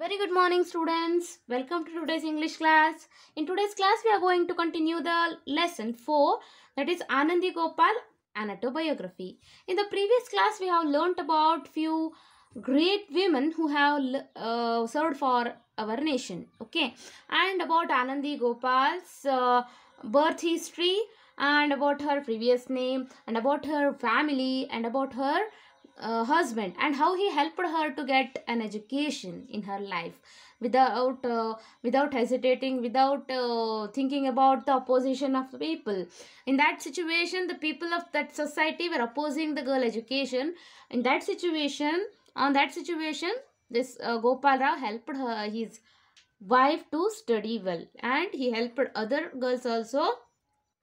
Very good morning students. Welcome to today's English class. In today's class we are going to continue the lesson 4 that is Anandi Gopal Anatobiography. In the previous class we have learnt about few great women who have uh, served for our nation. Okay. And about Anandi Gopal's uh, birth history and about her previous name and about her family and about her uh, husband and how he helped her to get an education in her life without uh, without hesitating without uh, thinking about the opposition of the people in that situation the people of that society were opposing the girl education in that situation on that situation this uh, gopal rao helped her his wife to study well and he helped other girls also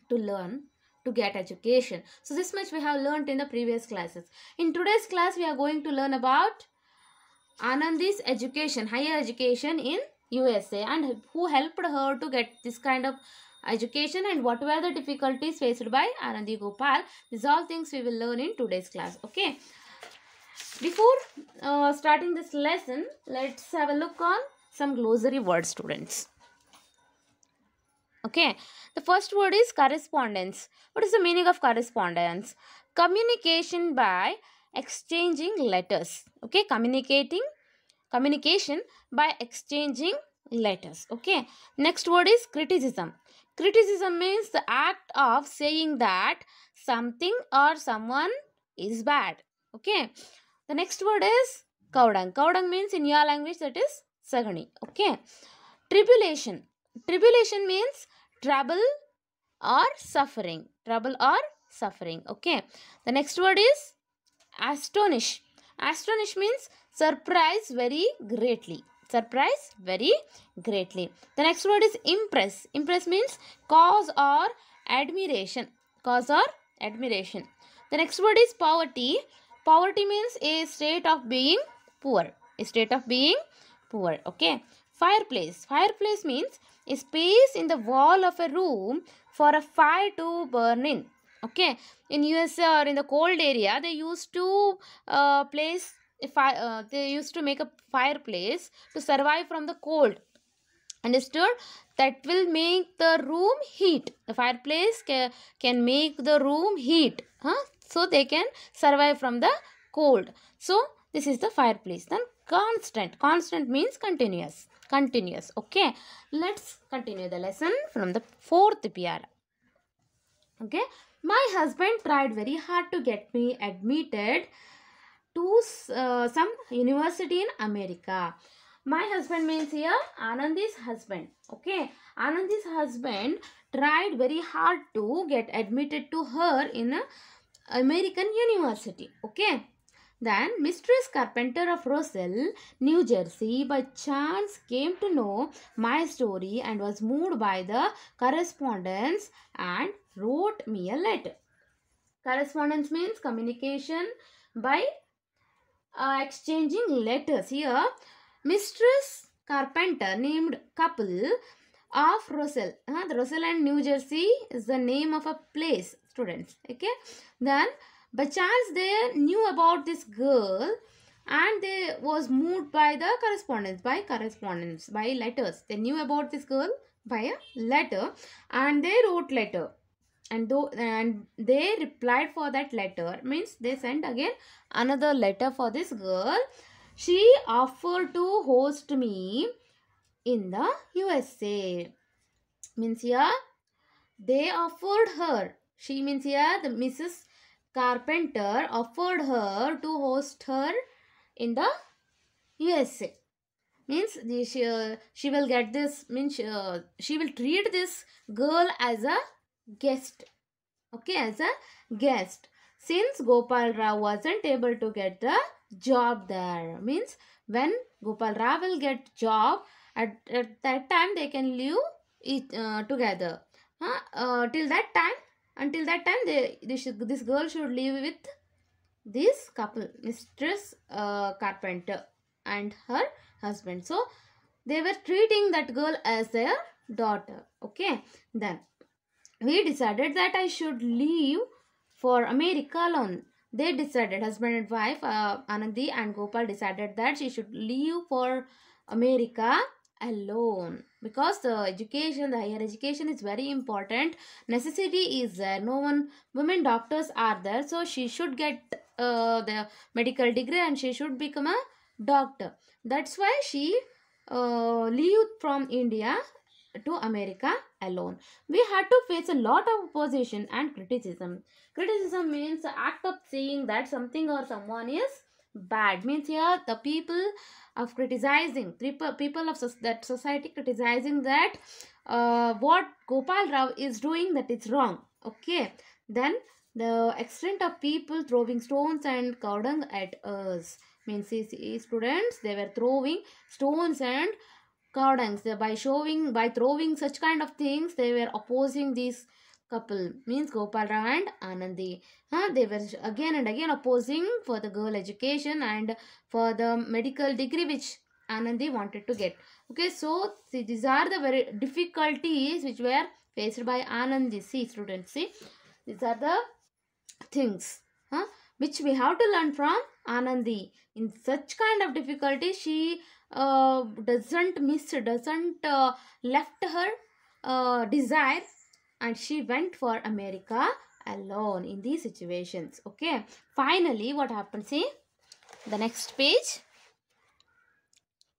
to learn to get education. So this much we have learnt in the previous classes. In today's class, we are going to learn about Anandi's education, higher education in USA and who helped her to get this kind of education and what were the difficulties faced by Anandi Gopal. These all things we will learn in today's class. Okay. Before uh, starting this lesson, let's have a look on some glossary words students. Okay, the first word is correspondence. What is the meaning of correspondence? Communication by exchanging letters. Okay, communicating, communication by exchanging letters. Okay, next word is criticism. Criticism means the act of saying that something or someone is bad. Okay, the next word is kaudang. Kaudang means in your language that is sagani. Okay, tribulation tribulation means trouble or suffering. Trouble or suffering. Okay. The next word is astonish. Astonish means surprise very greatly. Surprise very greatly. The next word is impress. Impress means cause or admiration. Cause or admiration. The next word is poverty. Poverty means a state of being poor. A state of being poor. Okay. Fireplace. Fireplace means a space in the wall of a room for a fire to burn in okay in usa uh, or in the cold area they used to uh, place fire uh, they used to make a fireplace to survive from the cold understood that will make the room heat the fireplace ca can make the room heat huh? so they can survive from the cold so this is the fireplace then constant constant means continuous continuous okay let's continue the lesson from the fourth PR. okay my husband tried very hard to get me admitted to uh, some university in america my husband means here anandi's husband okay anandi's husband tried very hard to get admitted to her in a american university okay then Mistress Carpenter of Roselle, New Jersey, by chance came to know my story and was moved by the correspondence and wrote me a letter. Correspondence means communication by uh, exchanging letters. Here, Mistress Carpenter named couple of Roselle. Uh, Roselle and New Jersey is the name of a place, students. Okay. Then but Charles they knew about this girl and they was moved by the correspondence, by correspondence, by letters. They knew about this girl by a letter and they wrote letter and though and they replied for that letter means they sent again another letter for this girl she offered to host me in the usa means here they offered her she means here the mrs Carpenter offered her to host her in the USA. Means she, uh, she will get this, means she, uh, she will treat this girl as a guest. Okay, as a guest. Since Gopal Rao wasn't able to get the job there. Means when Gopal Rao will get job, at, at that time they can live it, uh, together. Huh? Uh, till that time until that time they, this, this girl should live with this couple mistress uh, carpenter and her husband so they were treating that girl as their daughter okay then we decided that i should leave for america alone they decided husband and wife uh, anandi and gopal decided that she should leave for america alone because the education the higher education is very important necessity is there no one women doctors are there so she should get uh, the medical degree and she should become a doctor that's why she uh, leave from india to America alone. We had to face a lot of opposition and criticism. Criticism means act of saying that something or someone is bad means here the people of criticizing people of that society criticizing that uh, what gopal rao is doing that it's wrong okay then the extent of people throwing stones and cowdung at us means CCE students they were throwing stones and cowdungs by showing by throwing such kind of things they were opposing these couple means Gopalra and Anandi. Huh? They were again and again opposing for the girl education and for the medical degree which Anandi wanted to get. Okay, so see, these are the very difficulties which were faced by Anandi. See students, see these are the things huh, which we have to learn from Anandi. In such kind of difficulty, she uh, doesn't miss, doesn't uh, left her uh, desire and she went for America alone in these situations. Okay. Finally, what happens? See the next page.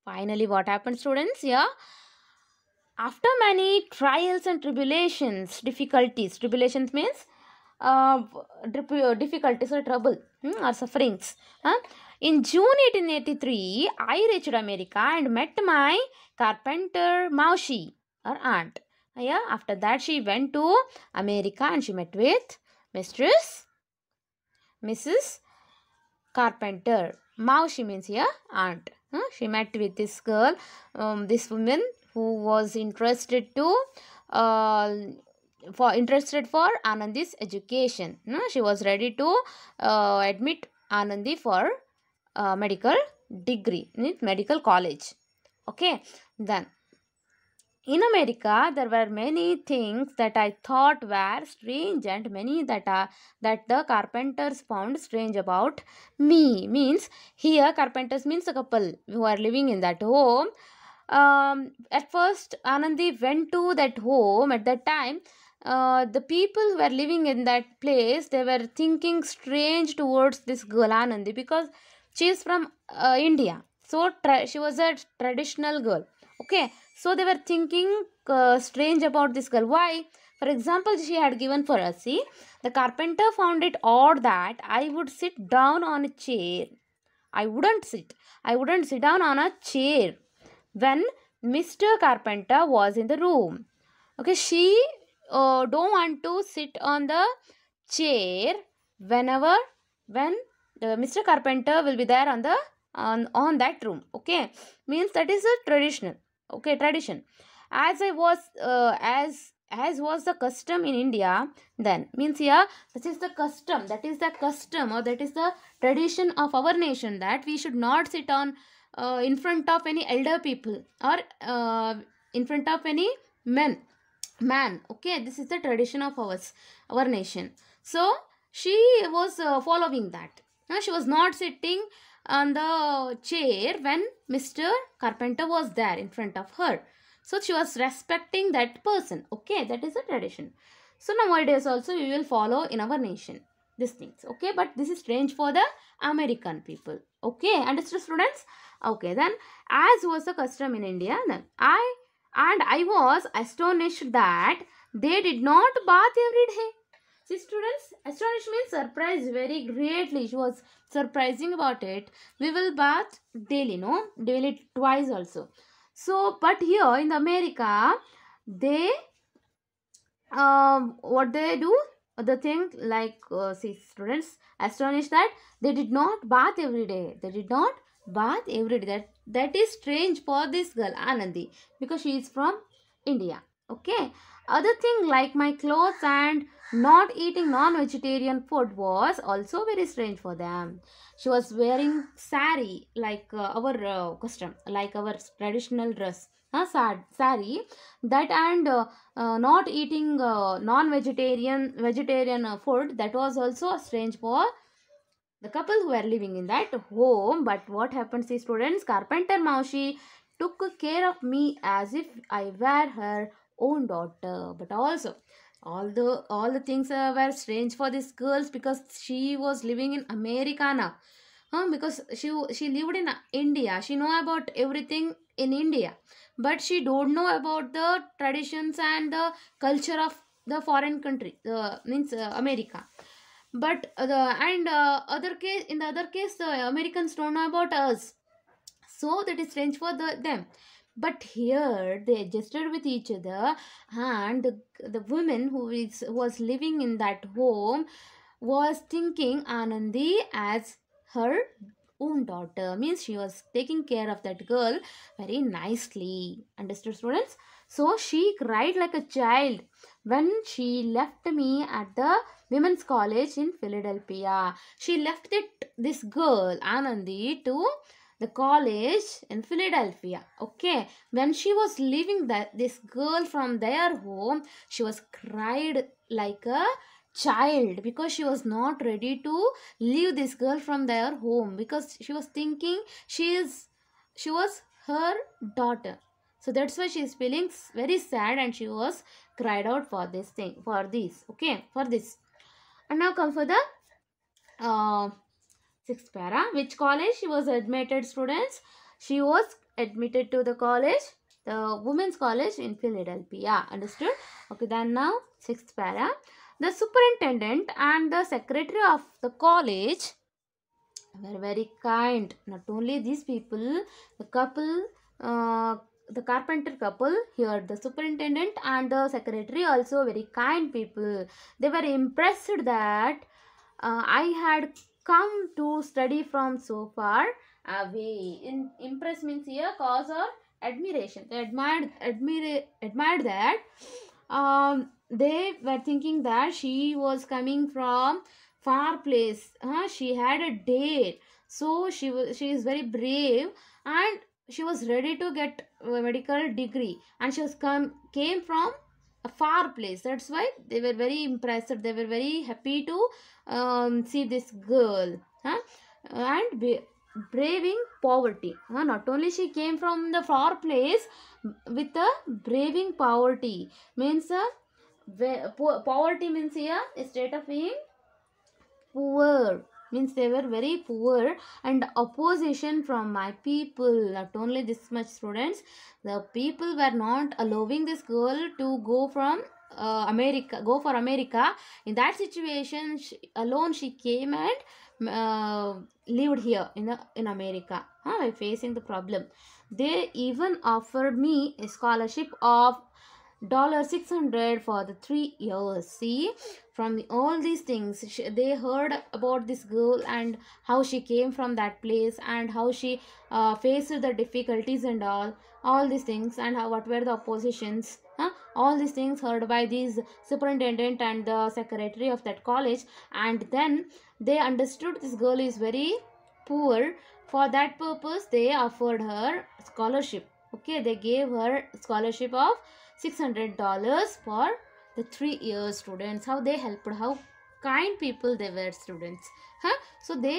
Finally, what happened students here? Yeah. After many trials and tribulations, difficulties, tribulations means uh, uh, difficulties or trouble hmm, or sufferings. Huh? In June 1883, I reached America and met my carpenter Maushi, her aunt. Yeah, after that she went to America and she met with Mistress Mrs. Carpenter. Mao she means here aunt. Huh? She met with this girl, um, this woman who was interested to uh, for interested for Anandi's education. No, she was ready to uh, admit Anandi for uh, medical degree, medical college. Okay, then in America, there were many things that I thought were strange and many that are that the carpenters found strange about me. Means here carpenters means a couple who are living in that home. Um, at first, Anandi went to that home. At that time, uh, the people who were living in that place. They were thinking strange towards this girl Anandi because she is from uh, India. So she was a traditional girl okay so they were thinking uh, strange about this girl why for example she had given for us see the carpenter found it odd that i would sit down on a chair i wouldn't sit i wouldn't sit down on a chair when mr carpenter was in the room okay she uh, don't want to sit on the chair whenever when the uh, mr carpenter will be there on the on, on that room okay means that is a traditional okay tradition as i was uh, as as was the custom in india then means here this is the custom that is the custom or that is the tradition of our nation that we should not sit on uh, in front of any elder people or uh, in front of any men man okay this is the tradition of ours our nation so she was uh, following that now she was not sitting on the chair when Mr. Carpenter was there in front of her. So she was respecting that person. Okay, that is a tradition. So nowadays also we will follow in our nation these things. Okay, but this is strange for the American people. Okay, understood students? Okay, then as was the custom in India, then I and I was astonished that they did not bath every day. See students, astonishment surprised very greatly. She was surprising about it. We will bath daily, no? Daily twice also. So, but here in America, they, um, what they do? The thing like, uh, see students, astonished that they did not bath every day. They did not bath every day. That, that is strange for this girl, Anandi, because she is from India. Okay. Other thing like my clothes and not eating non-vegetarian food was also very strange for them. She was wearing sari like uh, our uh, custom, like our traditional dress. Uh, sari that and uh, uh not eating uh, non-vegetarian vegetarian uh, food that was also strange for the couple who were living in that home but what happened? is students carpenter maushi took care of me as if i were her own daughter but also although all the things uh, were strange for these girls because she was living in america now huh? because she she lived in india she know about everything in india but she don't know about the traditions and the culture of the foreign country uh, means uh, america but uh, the and uh, other case in the other case the americans don't know about us so that is strange for the them but here they adjusted with each other and the, the woman who is was living in that home was thinking anandi as her own daughter means she was taking care of that girl very nicely understood students so she cried like a child when she left me at the women's college in philadelphia she left it this girl anandi to the college in Philadelphia. Okay, when she was leaving that this girl from their home, she was cried like a child because she was not ready to leave this girl from their home because she was thinking she is she was her daughter so that's why she is feeling very sad and she was cried out for this thing for this okay for this and now come for the uh, 6th para. Which college she was admitted students? She was admitted to the college, the women's college in Philadelphia. Understood? Okay, then now 6th para. The superintendent and the secretary of the college were very kind. Not only these people, the couple, uh, the carpenter couple here the superintendent and the secretary also very kind people they were impressed that uh, i had come to study from so far away. Uh, in, impress means here cause or admiration. They admired, admire admired that. Um, they were thinking that she was coming from far place. Huh? She had a date. So she was she is very brave and she was ready to get medical degree and she was come came from a far place that's why they were very impressed they were very happy to um, see this girl huh? and be braving poverty huh? not only she came from the far place with a braving poverty means a uh, poverty means here a state of being poor means they were very poor and opposition from my people not only this much students the people were not allowing this girl to go from uh, America go for America in that situation she, alone she came and uh, lived here in the, in America huh, facing the problem they even offered me a scholarship of Dollar 600 for the three years. See, from all these things, she, they heard about this girl and how she came from that place and how she uh, faced the difficulties and all, all these things and how, what were the oppositions. Huh? All these things heard by these superintendent and the secretary of that college and then they understood this girl is very poor. For that purpose, they offered her scholarship. Okay, they gave her scholarship of $600 for the three year students how they helped how kind people they were students huh? so they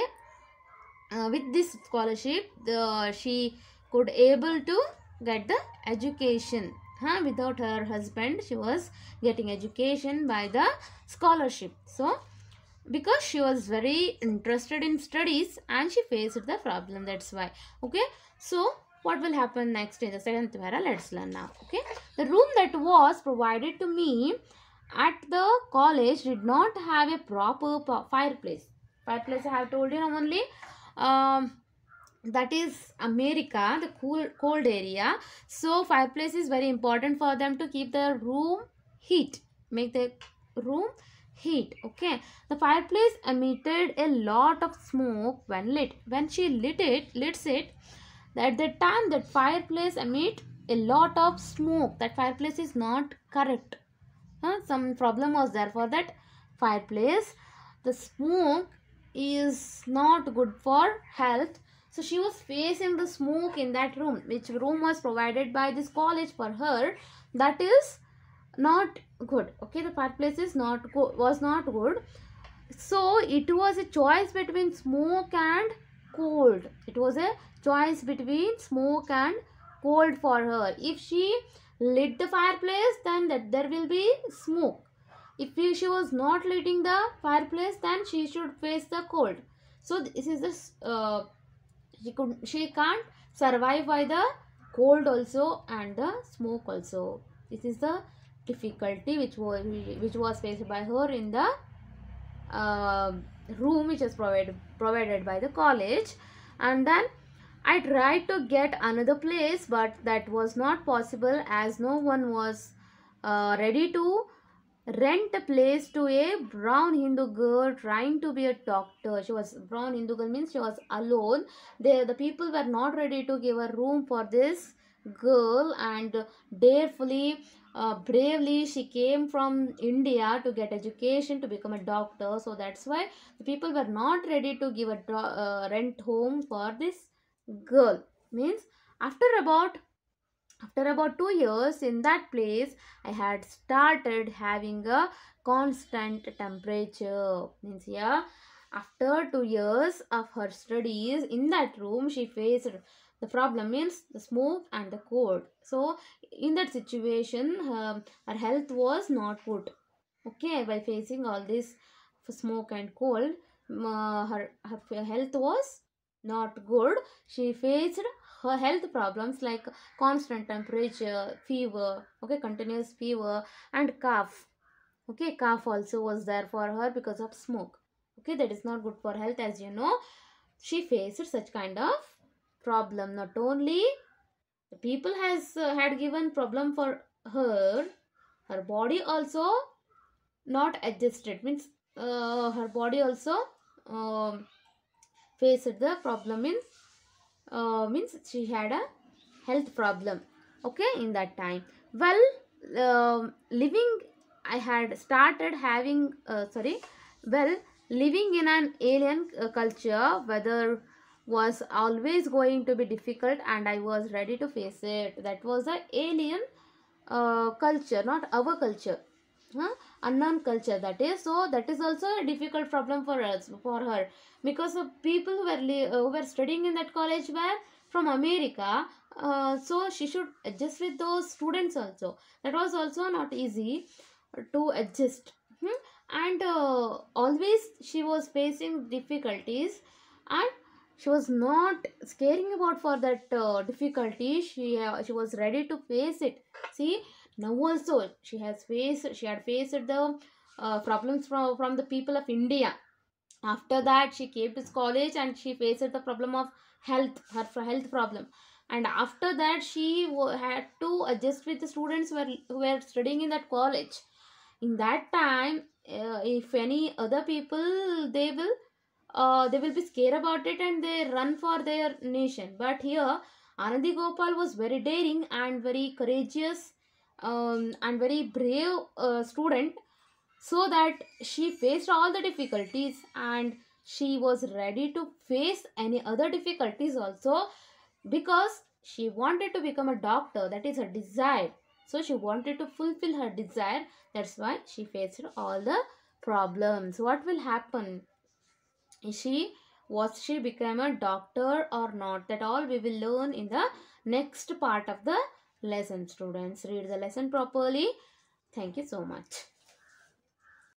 uh, with this scholarship the, she could able to get the education huh? without her husband she was getting education by the scholarship so because she was very interested in studies and she faced the problem that's why okay so what will happen next in the second para let's learn now okay the room that was provided to me at the college did not have a proper fireplace fireplace i have told you only um, that is america the cool cold area so fireplace is very important for them to keep the room heat make the room heat okay the fireplace emitted a lot of smoke when lit when she lit it lits it at that time, that fireplace emit a lot of smoke. That fireplace is not correct. Huh? Some problem was there for that fireplace. The smoke is not good for health. So she was facing the smoke in that room, which room was provided by this college for her. That is not good. Okay, the fireplace is not was not good. So it was a choice between smoke and cold it was a choice between smoke and cold for her if she lit the fireplace then that there will be smoke if she was not lighting the fireplace then she should face the cold so this is the uh, she could she can't survive by the cold also and the smoke also this is the difficulty which was which was faced by her in the uh, room which is provided provided by the college and then I tried to get another place but that was not possible as no one was uh, ready to rent a place to a brown Hindu girl trying to be a doctor. She was brown Hindu girl means she was alone. there the people were not ready to give a room for this girl and uh, darefully uh, bravely she came from India to get education to become a doctor. So that's why the people were not ready to give a uh, rent home for this girl. Means after about after about two years in that place, I had started having a constant temperature. Means here, yeah, after two years of her studies in that room, she faced the problem means the smoke and the cold so in that situation her um, her health was not good okay by facing all this smoke and cold uh, her, her health was not good she faced her health problems like constant temperature fever okay continuous fever and cough okay cough also was there for her because of smoke okay that is not good for health as you know she faced such kind of problem not only the people has uh, had given problem for her her body also not adjusted means uh, her body also uh, faced the problem means uh, means she had a health problem okay in that time well uh, living i had started having uh, sorry well living in an alien uh, culture whether was always going to be difficult and I was ready to face it. That was the alien uh, culture, not our culture. Huh? unknown culture that is so that is also a difficult problem for us for her because people who were, uh, who were studying in that college were from america uh, so she should adjust with those students also that was also not easy to adjust hmm? and uh, always she was facing difficulties and she was not scaring about for that uh, difficulty she uh, she was ready to face it see now also she has faced she had faced the uh, problems from from the people of india after that she came to college and she faced the problem of health her health problem and after that she had to adjust with the students who were, who were studying in that college in that time uh, if any other people they will uh, they will be scared about it and they run for their nation. But here, Anandi Gopal was very daring and very courageous um, and very brave uh, student so that she faced all the difficulties and she was ready to face any other difficulties also because she wanted to become a doctor that is her desire so she wanted to fulfill her desire that's why she faced all the problems what will happen she, was she became a doctor or not? That all we will learn in the next part of the lesson students. Read the lesson properly. Thank you so much.